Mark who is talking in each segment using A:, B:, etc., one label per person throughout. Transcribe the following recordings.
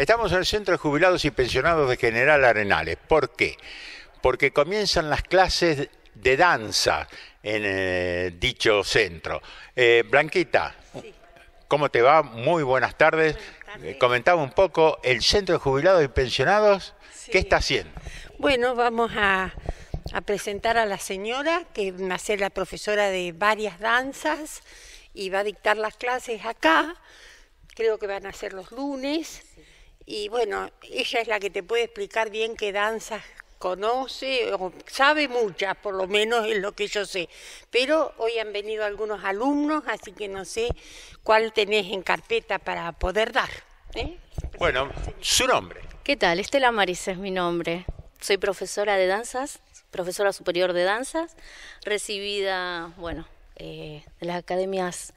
A: Estamos en el Centro de Jubilados y Pensionados de General Arenales. ¿Por qué? Porque comienzan las clases de danza en eh, dicho centro. Eh, Blanquita, ¿cómo te va? Muy buenas tardes. Eh, comentaba un poco el Centro de Jubilados y Pensionados. ¿Qué está haciendo?
B: Bueno, vamos a, a presentar a la señora, que va a ser la profesora de varias danzas y va a dictar las clases acá. Creo que van a ser los lunes y bueno, ella es la que te puede explicar bien qué danzas conoce o sabe muchas, por lo menos es lo que yo sé. Pero hoy han venido algunos alumnos, así que no sé cuál tenés en carpeta para poder dar. ¿eh?
A: Bueno, su nombre.
B: ¿Qué tal? Estela Maris es mi nombre. Soy profesora de danzas, profesora superior de danzas, recibida, bueno, eh, de las academias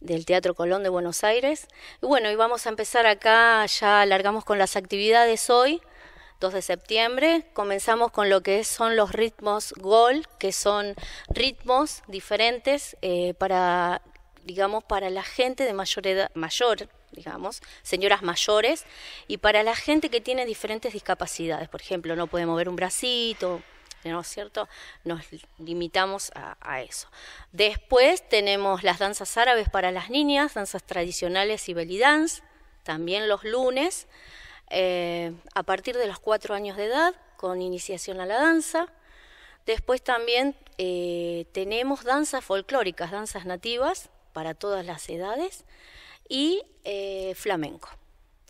B: del Teatro Colón de Buenos Aires. bueno, y vamos a empezar acá, ya alargamos con las actividades hoy, 2 de septiembre. Comenzamos con lo que son los ritmos gol, que son ritmos diferentes eh, para, digamos, para la gente de mayor edad, mayor, digamos, señoras mayores, y para la gente que tiene diferentes discapacidades. Por ejemplo, no puede mover un bracito, ¿no cierto? Nos limitamos a, eso. Después tenemos las danzas árabes para las niñas, danzas tradicionales y belly dance, también los lunes, eh, a partir de los cuatro años de edad, con iniciación a la danza. Después también eh, tenemos danzas folclóricas, danzas nativas para todas las edades y eh, flamenco.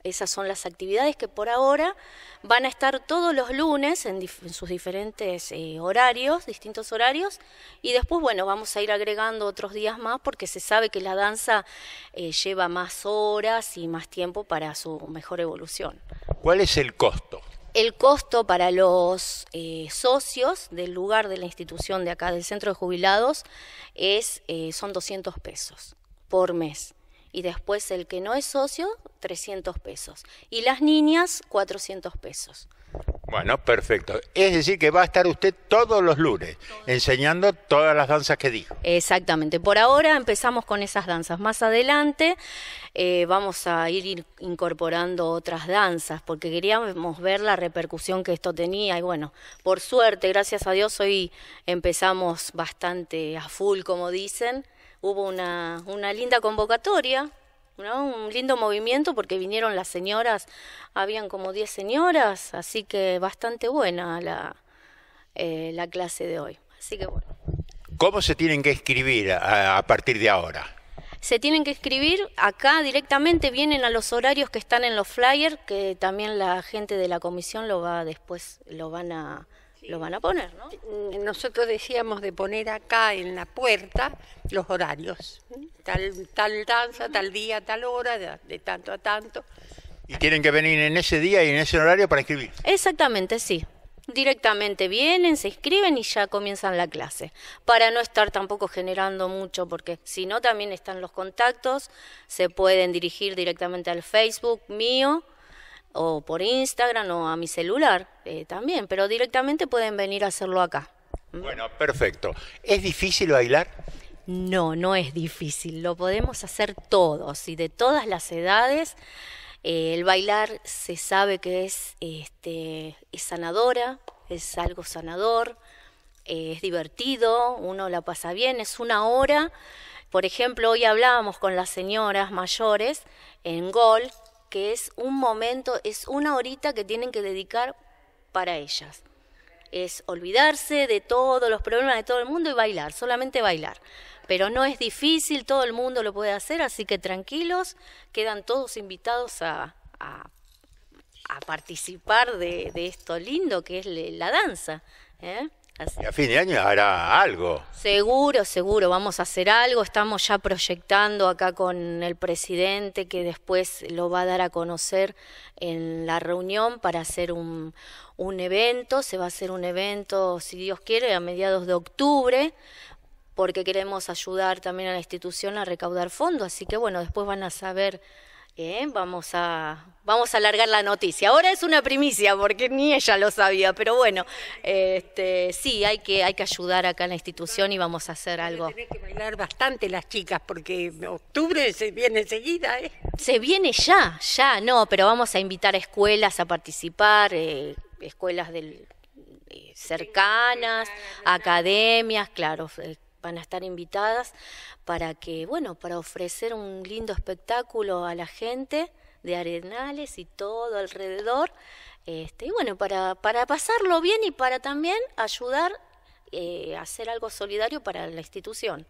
B: Esas son las actividades que por ahora van a estar todos los lunes en, sus diferentes eh, horarios, distintos horarios, y después, bueno, vamos a ir agregando otros días más porque se sabe que la danza eh, lleva más horas y más tiempo para su mejor evolución.
A: ¿Cuál es el costo?
B: El costo para los eh, socios del lugar de la institución de acá, del centro de jubilados, es, son 200 pesos por mes y después el que no es socio, 300 pesos. Y las niñas, 400 pesos.
A: Bueno, perfecto. Es decir, que va a estar usted todos los lunes enseñando todas las danzas que dijo.
B: Exactamente. Por ahora empezamos con esas danzas. Más adelante eh, vamos a ir incorporando otras danzas porque queríamos ver la repercusión que esto tenía. Y bueno, por suerte, gracias a Dios, hoy empezamos bastante a full, como dicen hubo una, una linda convocatoria, un lindo movimiento porque vinieron las señoras, habían como 10 señoras, así que bastante buena la, eh, la clase de hoy. Así que bueno.
A: ¿Cómo se tienen que escribir a, a partir de ahora?
B: se tienen que escribir acá directamente, vienen a los horarios que están en los flyers, que también la gente de la comisión lo va después, lo van a, lo van a poner, ¿no? Mm, nosotros decíamos de poner acá en la puerta los horarios, tal, tal
A: danza, tal día, tal
B: hora, de, tanto a tanto.
A: Y tienen que venir en ese día y en ese horario para escribir.
B: Exactamente, sí directamente vienen, se escriben y ya comienzan la clase, para no estar tampoco generando mucho, porque si no también están los contactos, se pueden dirigir directamente al Facebook mío o por Instagram o a mi celular eh, también, pero directamente pueden venir a hacerlo acá.
A: ¿Mm? Bueno, perfecto. ¿Es difícil bailar?
B: No, no es difícil, lo podemos hacer todos y de todas las edades. Eh, el bailar se sabe que es, este, es sanadora, es algo sanador, eh, es divertido, uno la pasa bien, es una hora. Por ejemplo, hoy hablábamos con las señoras mayores en Gol, que es un momento, es una horita que tienen que dedicar para ellas. Es olvidarse de todos los problemas de todo el mundo y bailar, solamente bailar. Pero no es difícil, todo el mundo lo puede hacer, así que tranquilos, quedan todos invitados a, a, participar de, de, esto lindo que es la danza. ¿eh?
A: Y a fin de año hará algo.
B: Seguro, seguro, vamos a hacer algo. Estamos ya proyectando acá con el presidente que después lo va a dar a conocer en la reunión para hacer un, un evento. Se va a hacer un evento, si Dios quiere, a mediados de octubre porque queremos ayudar también a la institución a recaudar fondos. Así que bueno, después van a saber ¿Eh? vamos, a, vamos a alargar la noticia. Ahora es una primicia porque ni ella lo sabía, pero bueno, este, sí, hay que, hay que ayudar acá en la institución y vamos a hacer algo. Tienen que bailar bastante las chicas porque octubre se viene enseguida. ¿eh? Se viene ya, ya, no, pero vamos a invitar escuelas a participar, eh, escuelas del, cercanas, academias, claro eh, van a estar invitadas para que, bueno, para ofrecer un lindo espectáculo a la gente de Arenales y todo alrededor. Este, y bueno, para, para pasarlo bien y para también ayudar eh, a hacer algo solidario para la institución.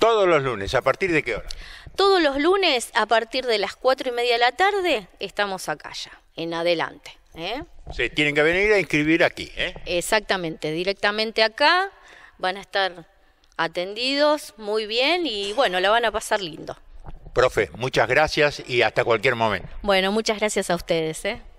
A: Todos los lunes, ¿a partir de qué hora?
B: Todos los lunes, a partir de las cuatro y media de la tarde, estamos acá ya, en adelante. ¿eh?
A: Se tienen que venir a inscribir aquí. ¿eh?
B: Exactamente, directamente acá van a estar atendidos muy bien y bueno, la van a pasar lindo.
A: Profe, muchas gracias y hasta cualquier momento.
B: Bueno, muchas gracias a ustedes. ¿eh?